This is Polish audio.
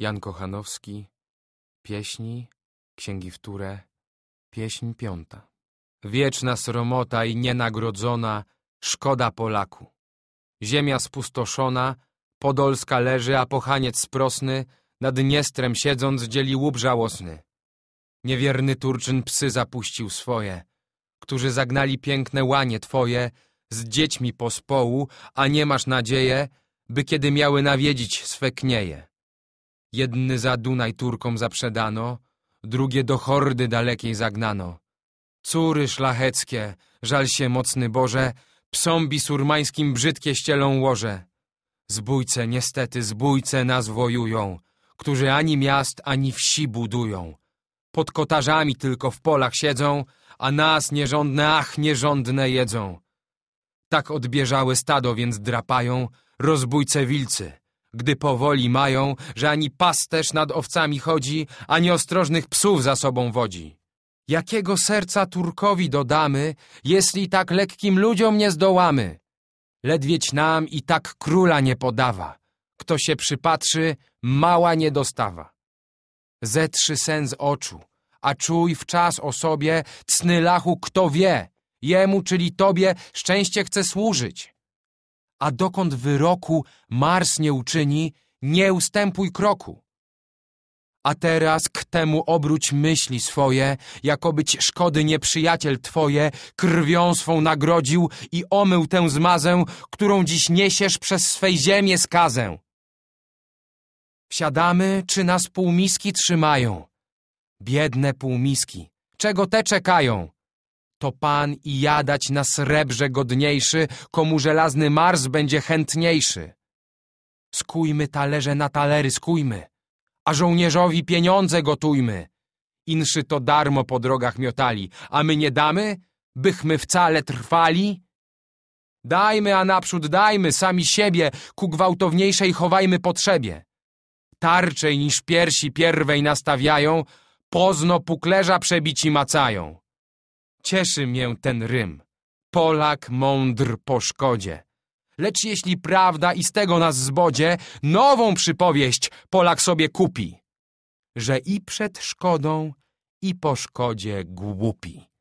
Jan Kochanowski, pieśni, księgi wtóre, pieśń piąta. Wieczna sromota i nienagrodzona, szkoda Polaku. Ziemia spustoszona, Podolska leży, a pochaniec sprosny, nad Dniestrem siedząc dzieli łup żałosny. Niewierny Turczyn psy zapuścił swoje, którzy zagnali piękne łanie twoje, z dziećmi pospołu, a nie masz nadzieje, by kiedy miały nawiedzić swe knieje. Jedny za Dunaj Turkom zaprzedano, drugie do hordy dalekiej zagnano. Cury szlacheckie, żal się mocny Boże, psom bisurmańskim brzydkie ścielą łoże. Zbójce, niestety, zbójce nas wojują, którzy ani miast, ani wsi budują. Pod kotarzami tylko w polach siedzą, a nas nierządne, ach, nierządne jedzą. Tak odbieżały stado, więc drapają rozbójce wilcy gdy powoli mają, że ani pasterz nad owcami chodzi, ani ostrożnych psów za sobą wodzi. Jakiego serca Turkowi dodamy, jeśli tak lekkim ludziom nie zdołamy? Ledwieć nam i tak króla nie podawa. Kto się przypatrzy, mała niedostawa. Zetrzy sen z oczu, a czuj w czas o sobie, cny lachu kto wie. Jemu, czyli tobie, szczęście chce służyć a dokąd wyroku Mars nie uczyni, nie ustępuj kroku. A teraz k temu obróć myśli swoje, jakobyć szkody nieprzyjaciel twoje krwią swą nagrodził i omył tę zmazę, którą dziś niesiesz przez swej ziemię skazę. Siadamy, czy nas półmiski trzymają? Biedne półmiski, czego te czekają? to Pan i jadać na srebrze godniejszy, komu żelazny Mars będzie chętniejszy. Skójmy talerze na talery, skójmy, a żołnierzowi pieniądze gotujmy. Inszy to darmo po drogach miotali, a my nie damy, bychmy wcale trwali. Dajmy, a naprzód dajmy, sami siebie, ku gwałtowniejszej chowajmy potrzebie. Tarczej niż piersi pierwej nastawiają, pozno puklerza przebici macają. Cieszy mię ten Rym. Polak mądr po szkodzie. Lecz jeśli prawda i z tego nas zbodzie, nową przypowieść Polak sobie kupi, że i przed szkodą, i po szkodzie głupi.